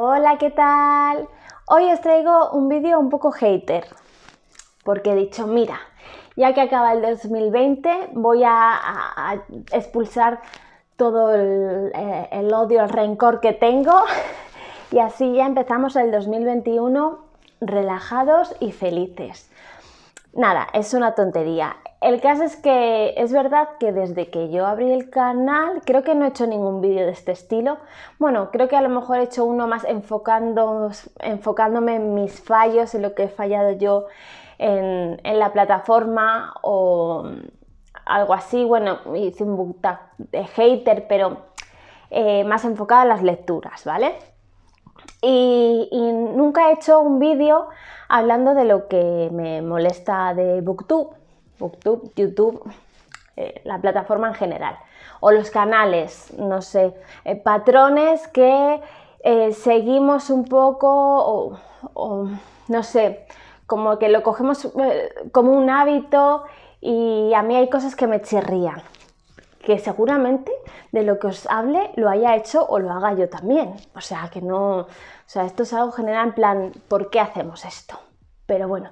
Hola, ¿qué tal? Hoy os traigo un vídeo un poco hater, porque he dicho, mira, ya que acaba el 2020, voy a, expulsar todo el, eh, el odio, el rencor que tengo, y así ya empezamos el 2021 relajados y felices. Nada, es una tontería. El caso es que es verdad que desde que yo abrí el canal, creo que no he hecho ningún vídeo de este estilo. Bueno, creo que a lo mejor he hecho uno más enfocando, enfocándome en mis fallos, en lo que he fallado yo en, la plataforma o algo así. Bueno, hice un book de hater, pero eh, más enfocado a las lecturas, ¿vale? Y, nunca he hecho un vídeo hablando de lo que me molesta de Booktube, Booktube, YouTube, eh, la plataforma en general, o los canales, no sé, eh, patrones que eh, seguimos un poco, o, no sé, como que lo cogemos como un hábito y a mí hay cosas que me chirrían que seguramente de lo que os hable lo haya hecho o lo haga yo también. O sea, que no, o sea, esto es algo general en plan, ¿por qué hacemos esto? Pero bueno,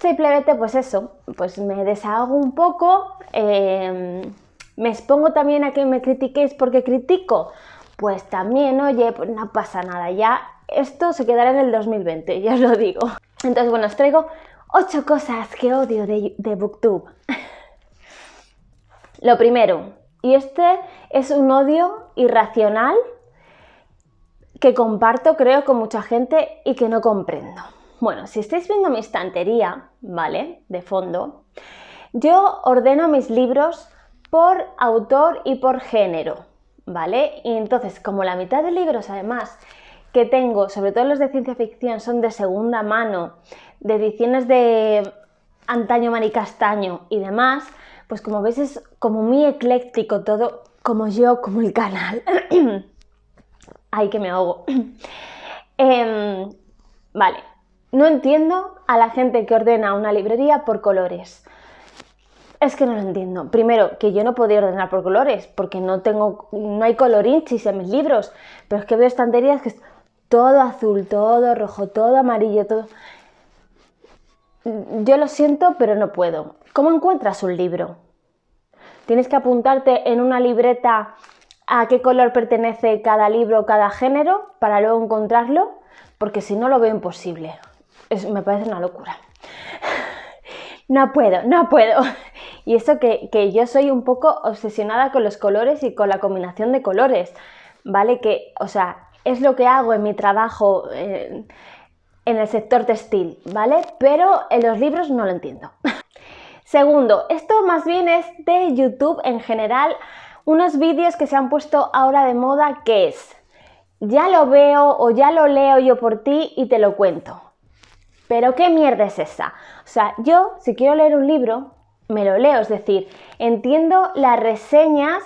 simplemente pues eso, pues me desahogo un poco, em, me expongo también a que me critiquéis porque critico, pues también, oye, pues no pasa nada, ya esto se quedará en el 2020, ya os lo digo. Entonces, bueno, os traigo 8 cosas que odio de, de Booktube. Lo primero, y este es un odio irracional que comparto creo con mucha gente y que no comprendo. Bueno, si estáis viendo mi estantería, ¿vale? De fondo, yo ordeno mis libros por autor y por género, ¿vale? Y entonces, como la mitad de libros además que tengo, sobre todo los de ciencia ficción, son de segunda mano, de ediciones de antaño Maricastaño y demás, pues como veis es como muy ecléctico todo, como yo, como el canal. Ay, que me ahogo. Em, vale, no entiendo a la gente que ordena una librería por colores. Es que no lo entiendo. Primero, que yo no podía ordenar por colores, porque no tengo, no hay colorinchis en mis libros. Pero es que veo estanterías que es todo azul, todo rojo, todo amarillo, todo. Yo lo siento, pero no puedo. ¿Cómo encuentras un libro? ¿Tienes que apuntarte en una libreta a qué color pertenece cada libro, cada género, para luego encontrarlo? Porque si no lo veo imposible. me parece una locura. No puedo, no puedo. Y eso que, yo soy un poco obsesionada con los colores y con la combinación de colores. ¿Vale? Que, o sea, es lo que hago en mi trabajo eh, en el sector textil, ¿vale? Pero en los libros no lo entiendo. Segundo, esto más bien es de YouTube en general, unos vídeos que se han puesto ahora de moda que es, ya lo veo o ya lo leo yo por ti y te lo cuento. Pero ¿qué mierda es esa? O sea, yo si quiero leer un libro, me lo leo, es decir, entiendo las reseñas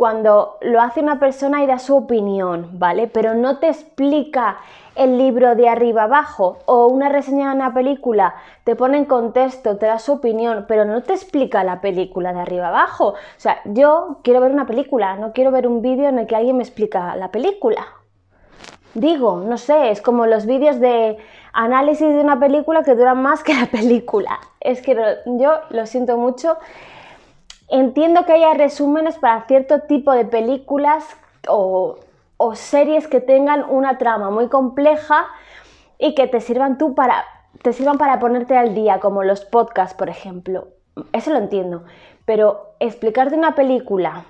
cuando lo hace una persona y da su opinión, ¿vale? Pero no te explica el libro de arriba abajo o una reseña de una película, te pone en contexto, te da su opinión, pero no te explica la película de arriba abajo. O sea, yo quiero ver una película, no quiero ver un vídeo en el que alguien me explica la película. Digo, no sé, es como los vídeos de análisis de una película que duran más que la película. Es que yo lo siento mucho. Entiendo que haya resúmenes para cierto tipo de películas o, series que tengan una trama muy compleja y que te sirvan tú para te sirvan para ponerte al día, como los podcasts, por ejemplo. Eso lo entiendo. Pero explicarte una película,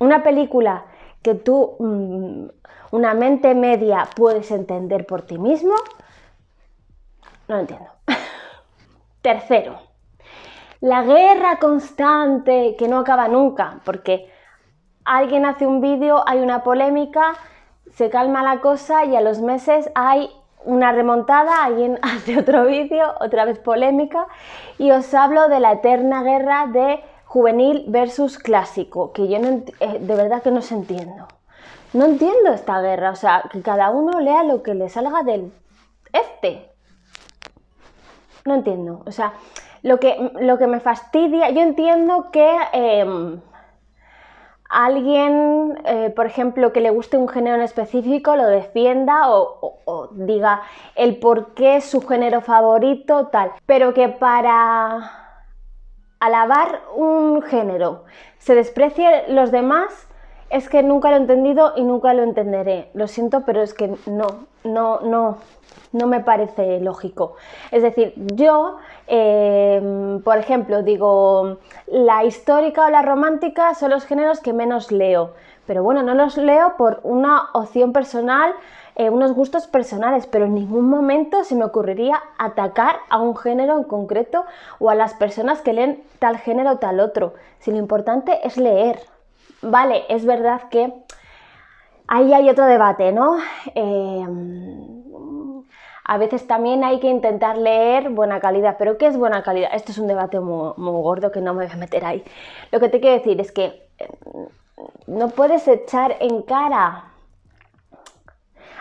una película que tú, mm, una mente media, puedes entender por ti mismo, no lo entiendo. Tercero, la guerra constante que no acaba nunca, porque alguien hace un vídeo, hay una polémica, se calma la cosa y a los meses hay una remontada, alguien hace otro vídeo, otra vez polémica, y os hablo de la eterna guerra de juvenil versus clásico, que yo eh, de verdad que no os entiendo. No entiendo esta guerra, o sea, que cada uno lea lo que le salga del este. No entiendo, o sea, lo que, lo que me fastidia, yo entiendo que em, alguien, eh, por ejemplo, que le guste un género en específico, lo defienda o, diga el por qué es su género favorito, tal. Pero que para alabar un género se desprecie los demás, es que nunca lo he entendido y nunca lo entenderé. Lo siento, pero es que no, no, no no me parece lógico. Es decir, yo, eh, por ejemplo, digo, la histórica o la romántica son los géneros que menos leo, pero bueno, no los leo por una opción personal, eh, unos gustos personales, pero en ningún momento se me ocurriría atacar a un género en concreto o a las personas que leen tal género o tal otro, si lo importante es leer. Vale, es verdad que ahí hay otro debate, ¿no? Eh, a veces también hay que intentar leer buena calidad, pero ¿qué es buena calidad? Esto es un debate muy, gordo que no me voy a meter ahí. Lo que te quiero decir es que eh, no puedes echar en cara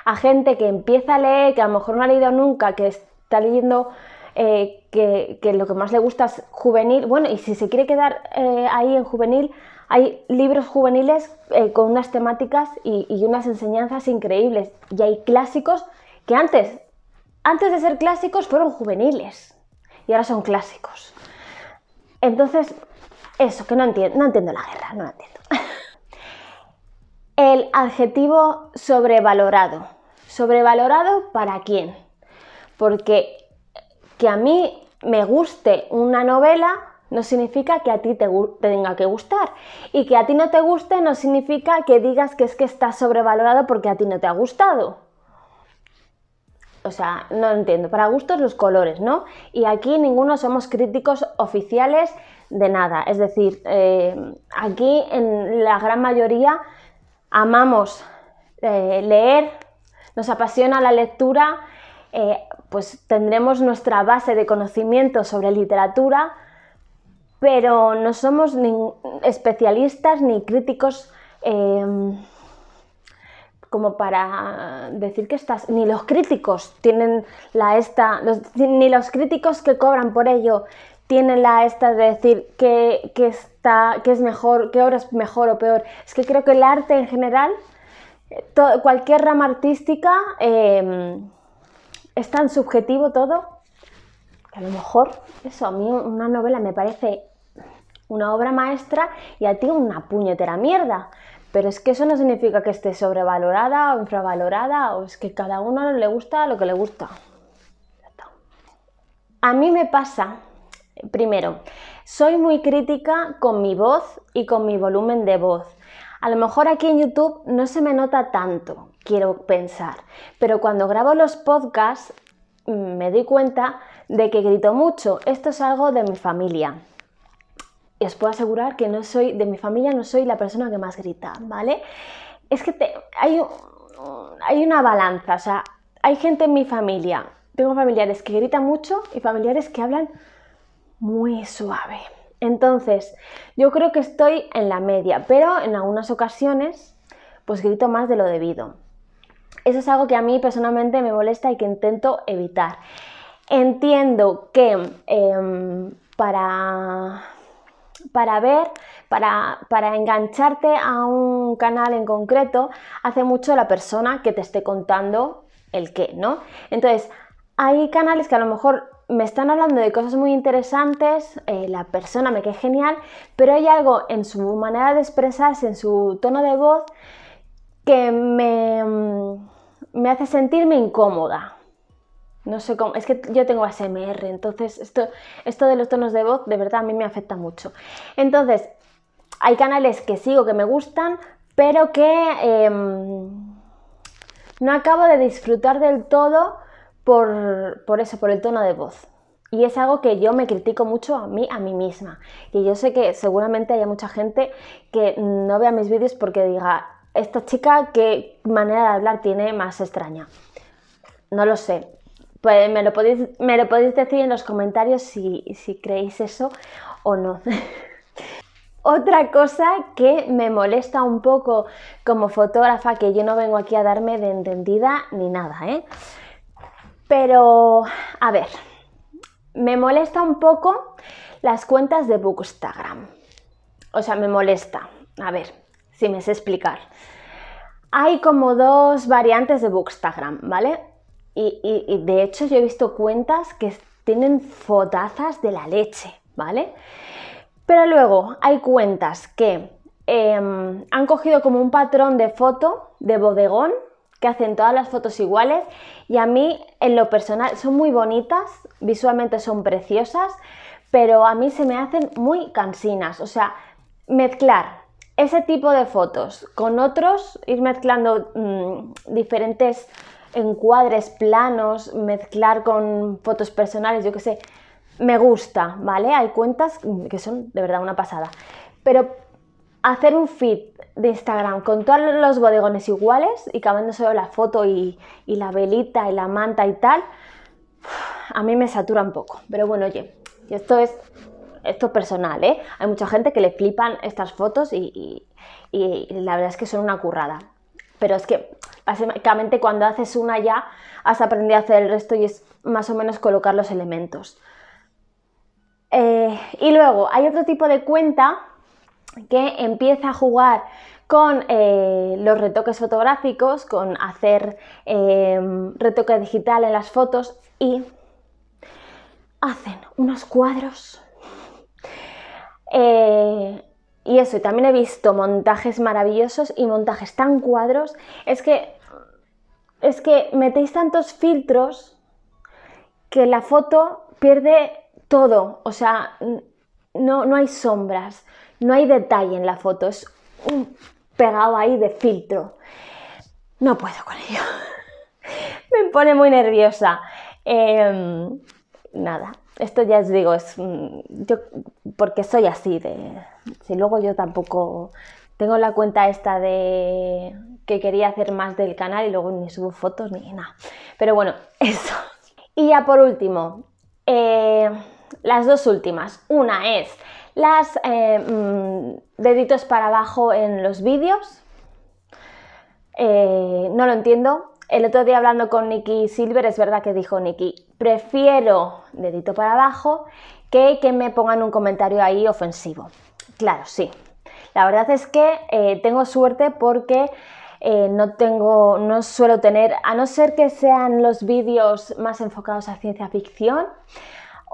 a gente que empieza a leer, que a lo mejor no ha leído nunca, que está leyendo eh, que, lo que más le gusta es juvenil. Bueno, y si se quiere quedar eh, ahí en juvenil, hay libros juveniles con unas temáticas y, unas enseñanzas increíbles. Y hay clásicos que antes antes de ser clásicos fueron juveniles y ahora son clásicos. Entonces, eso, que no entiendo, no entiendo la guerra, no entiendo. El adjetivo sobrevalorado. ¿Sobrevalorado para quién? Porque que a mí me guste una novela no significa que a ti te, te, tenga que gustar. Y que a ti no te guste no significa que digas que es que está sobrevalorado porque a ti no te ha gustado o sea, no entiendo. Para gustos los colores, ¿no? Y aquí ninguno somos críticos oficiales de nada. Es decir, eh, aquí en la gran mayoría amamos eh, leer, nos apasiona la lectura, eh, pues tendremos nuestra base de conocimiento sobre literatura, pero no somos especialistas ni críticos como para decir que estás, ni los críticos tienen la esta, ni los críticos que cobran por ello tienen la esta de decir que, está, que es mejor, qué obra es mejor o peor. Es que creo que el arte en general, cualquier rama artística, em, es tan subjetivo todo, que a lo mejor eso, a mí una novela me parece una obra maestra y a ti una puñetera mierda. Pero es que eso no significa que esté sobrevalorada o infravalorada, o es que cada uno le gusta lo que le gusta. A mí me pasa, primero, soy muy crítica con mi voz y con mi volumen de voz. A lo mejor aquí en YouTube no se me nota tanto, quiero pensar, pero cuando grabo los podcasts mm, me di cuenta de que grito mucho. Esto es algo de mi familia y os puedo asegurar que no soy, de mi familia no soy la persona que más grita, ¿vale? Es que hay, una balanza, o sea, hay gente en mi familia, tengo familiares que gritan mucho y familiares que hablan muy suave. Entonces, yo creo que estoy en la media, pero en algunas ocasiones, pues grito más de lo debido. Eso es algo que a mí personalmente me molesta y que intento evitar. Entiendo que em, para para ver, para, para, engancharte a un canal en concreto, hace mucho la persona que te esté contando el qué, ¿no? Entonces, hay canales que a lo mejor me están hablando de cosas muy interesantes, eh, la persona me queda genial, pero hay algo en su manera de expresarse, en su tono de voz, que me, mm, me hace sentirme incómoda, no sé cómo, es que yo tengo ASMR, entonces esto, esto de los tonos de voz de verdad a mí me afecta mucho. Entonces, hay canales que sigo, que me gustan, pero que em, no acabo de disfrutar del todo por, por eso, por el tono de voz. Y es algo que yo me critico mucho a mí, a mí misma. Y yo sé que seguramente haya mucha gente que no vea mis vídeos porque diga, esta chica qué manera de hablar tiene más extraña. No lo sé, pues me lo podéis, me lo podéis decir en los comentarios si, si creéis eso o no. Otra cosa que me molesta un poco como fotógrafa, que yo no vengo aquí a darme de entendida ni nada, ¿eh? Pero, a ver, me molesta un poco las cuentas de Bookstagram. O sea, me molesta. A ver, si me sé explicar. Hay como dos variantes de Bookstagram, ¿vale? Y, de hecho yo he visto cuentas que tienen fotazas de la leche, ¿vale? Pero luego hay cuentas que em, han cogido como un patrón de foto de bodegón, que hacen todas las fotos iguales y a mí en lo personal son muy bonitas, visualmente son preciosas, pero a mí se me hacen muy cansinas, o sea, mezclar ese tipo de fotos con otros, ir mezclando mm, diferentes encuadres planos, mezclar con fotos personales, yo qué sé. Me gusta, ¿vale? Hay cuentas que son de verdad una pasada. Pero hacer un feed de Instagram con todos los bodegones iguales y cambiando solo la foto y, la velita y la manta y tal, a mí me satura un poco. Pero bueno, oye, esto es, esto personal, ¿eh? Hay mucha gente que le flipan estas fotos y la verdad es que son una currada. Pero es que básicamente cuando haces una ya has aprendido a hacer el resto y es más o menos colocar los elementos. Eh, y luego hay otro tipo de cuenta que empieza a jugar con eh, los retoques fotográficos, con hacer eh, retoque digital en las fotos y hacen unos cuadros y eso, y también he visto montajes maravillosos y montajes tan cuadros, es que, es que metéis tantos filtros que la foto pierde todo, o sea, no, no hay sombras, no hay detalle en la foto, es un pegado ahí de filtro. No puedo con ello. Me pone muy nerviosa. Em, nada, esto ya os digo, es yo porque soy así de si luego yo tampoco tengo la cuenta esta de que quería hacer más del canal y luego ni subo fotos ni nada. Pero bueno, eso. Y ya por último, eh, las dos últimas. Una es las eh, mm, deditos para abajo en los vídeos. Eh, no lo entiendo, el otro día hablando con Nicky Silver, es verdad que dijo Nikki prefiero dedito para abajo que que me pongan un comentario ahí ofensivo. Claro, sí. La verdad es que eh, tengo suerte porque eh, no tengo, no suelo tener, a no ser que sean los vídeos más enfocados a ciencia ficción,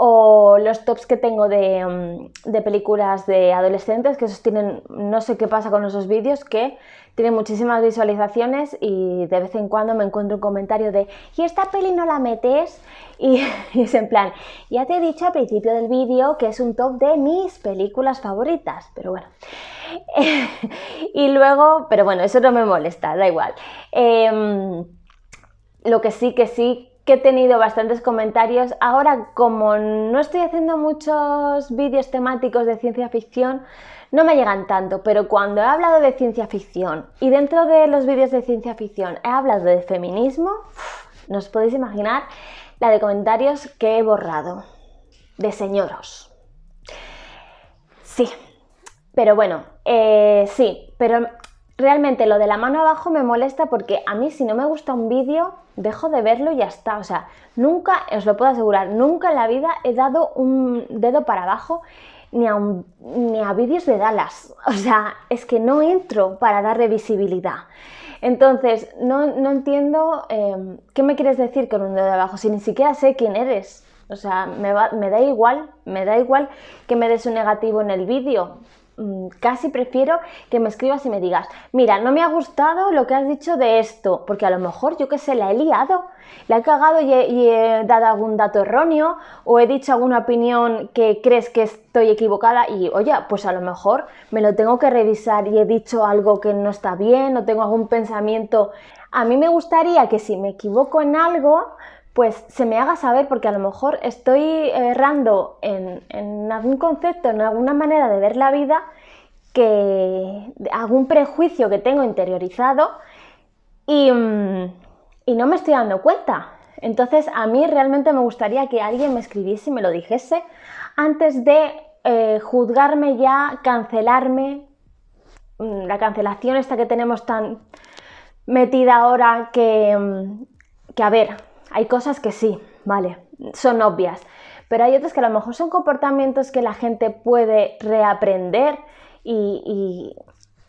o los tops que tengo mm, de, películas de adolescentes, que esos tienen, no sé qué pasa con esos vídeos, que tienen muchísimas visualizaciones y de vez en cuando me encuentro un comentario de, ¿y esta peli no la metes? Y, es en plan, ya te he dicho al principio del vídeo que es un top de mis películas favoritas, pero bueno. y luego, pero bueno, eso no me molesta, da igual. Em, lo que sí que sí que he tenido bastantes comentarios. Ahora, como no estoy haciendo muchos vídeos temáticos de ciencia ficción, no me llegan tanto, pero cuando he hablado de ciencia ficción y dentro de los vídeos de ciencia ficción he hablado de feminismo, nos podéis imaginar la de comentarios que he borrado, de señoros. Sí, pero bueno, eh, sí, pero Realmente lo de la mano abajo me molesta porque a mí si no me gusta un vídeo, dejo de verlo y ya está. O sea, nunca, os lo puedo asegurar, nunca en la vida he dado un dedo para abajo ni a, ni a vídeos de Dallas. O sea, es que no entro para darle visibilidad. Entonces, no, entiendo em, qué me quieres decir con un dedo abajo, si ni siquiera sé quién eres. O sea, me, me da igual, me da igual que me des un negativo en el vídeo. Mm, casi prefiero que me escribas y me digas, mira, no me ha gustado lo que has dicho de esto, porque a lo mejor yo que sé, la he liado, la he cagado y y he dado algún dato erróneo o he dicho alguna opinión que crees que estoy equivocada y oye, pues a lo mejor me lo tengo que revisar y he dicho algo que no está bien o tengo algún pensamiento. A mí me gustaría que si me equivoco en algo, pues se me haga saber porque a lo mejor estoy errando en, algún concepto, en alguna manera de ver la vida, que algún prejuicio que tengo interiorizado mm, y, no me estoy dando cuenta. Entonces a mí realmente me gustaría que alguien me escribiese y me lo dijese antes de eh, juzgarme ya, cancelarme, mm, la cancelación esta que tenemos tan metida ahora que, mm, que a ver, hay cosas que sí, vale, son obvias, pero hay otras que a lo mejor son comportamientos que la gente puede reaprender y,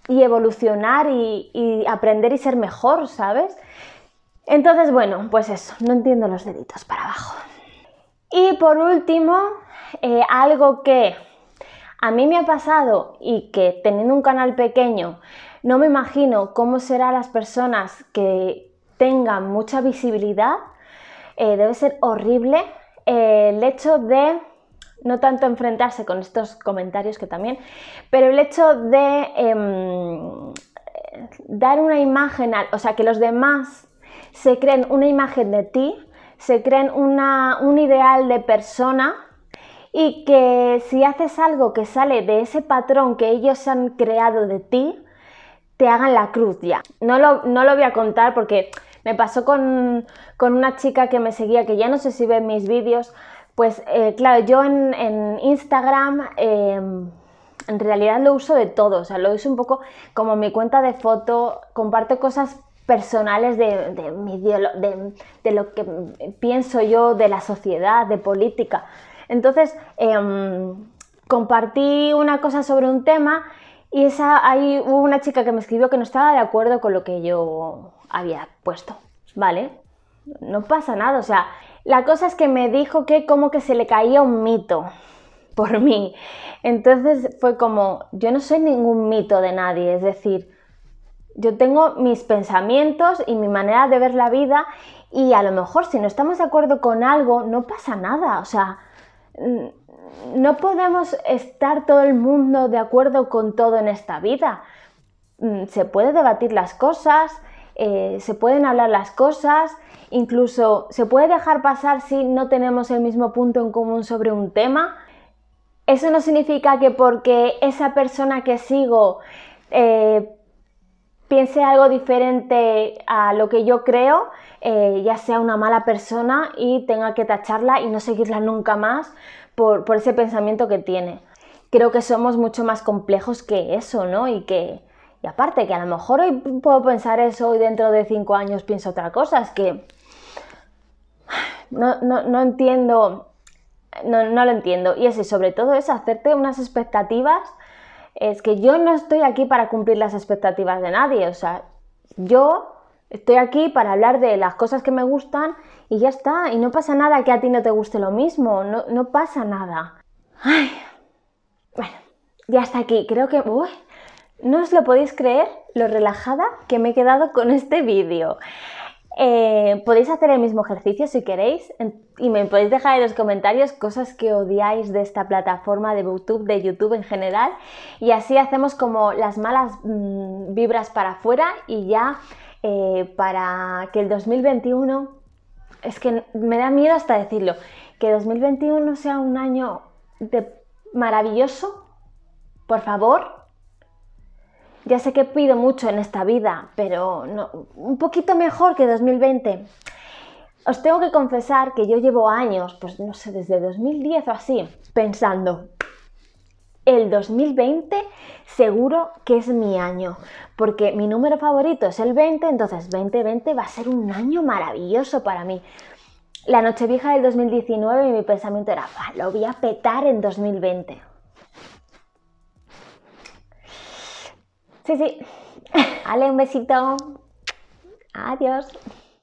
evolucionar y, aprender y ser mejor, ¿sabes? Entonces, bueno, pues eso, no entiendo los deditos para abajo. Y por último, eh, algo que a mí me ha pasado y que teniendo un canal pequeño, no me imagino cómo serán las personas que tengan mucha visibilidad, eh, debe ser horrible eh, el hecho de, no tanto enfrentarse con estos comentarios que también, pero el hecho de em, dar una imagen, o sea, que los demás se creen una imagen de ti, se creen un ideal de persona y que si haces algo que sale de ese patrón que ellos han creado de ti, te hagan la cruz ya. No no lo voy a contar porque me pasó con, una chica que me seguía, que ya no sé si ve mis vídeos, pues eh, claro, yo en, Instagram... Em, en realidad lo uso de todo, o sea, lo uso un poco como mi cuenta de foto, comparto cosas personales de, mi, de, lo que pienso yo, de la sociedad, de política. Entonces, em, compartí una cosa sobre un tema y esa, ahí hubo una chica que me escribió que no estaba de acuerdo con lo que yo había puesto, ¿vale? No pasa nada, o sea, la cosa es que me dijo que como que se le caía un mito por mí. Entonces fue como, yo no soy ningún mito de nadie, es decir, yo tengo mis pensamientos y mi manera de ver la vida y a lo mejor si no estamos de acuerdo con algo, no pasa nada, o sea, mm, no podemos estar todo el mundo de acuerdo con todo en esta vida. Mm, se puede debatir las cosas, eh, se pueden hablar las cosas, incluso se puede dejar pasar si no tenemos el mismo punto en común sobre un tema. Eso no significa que porque esa persona que sigo eh, piense algo diferente a lo que yo creo, eh, ya sea una mala persona y tenga que tacharla y no seguirla nunca más, por, ese pensamiento que tiene. Creo que somos mucho más complejos que eso, ¿no? Y que, y aparte, que a lo mejor hoy puedo pensar eso y dentro de cinco años pienso otra cosa, es que no, entiendo, no, no, lo entiendo. Y ese, sobre todo, es hacerte unas expectativas. Es que yo no estoy aquí para cumplir las expectativas de nadie, o sea, yo Estoy aquí para hablar de las cosas que me gustan y ya está. Y no pasa nada que a ti no te guste lo mismo. No, pasa nada. Ay. Bueno, ya está aquí. Creo que... no os lo podéis creer lo relajada que me he quedado con este vídeo. Eh, podéis hacer el mismo ejercicio si queréis y me podéis dejar en los comentarios cosas que odiáis de esta plataforma de YouTube, de YouTube en general y así hacemos como las malas mm, vibras para afuera y ya eh, para que el 2021, es que me da miedo hasta decirlo, que 2021 sea un año de maravilloso, por favor. Ya sé que pido mucho en esta vida, pero no, un poquito mejor que 2020. Os tengo que confesar que yo llevo años, pues no sé, desde 2010 o así, pensando, el 2020 seguro que es mi año, porque mi número favorito es el 20, entonces 2020 va a ser un año maravilloso para mí. La Nochevieja del 2019 y mi pensamiento era, lo voy a petar en 2020. Sí, sí. Ale, un besito. Adiós.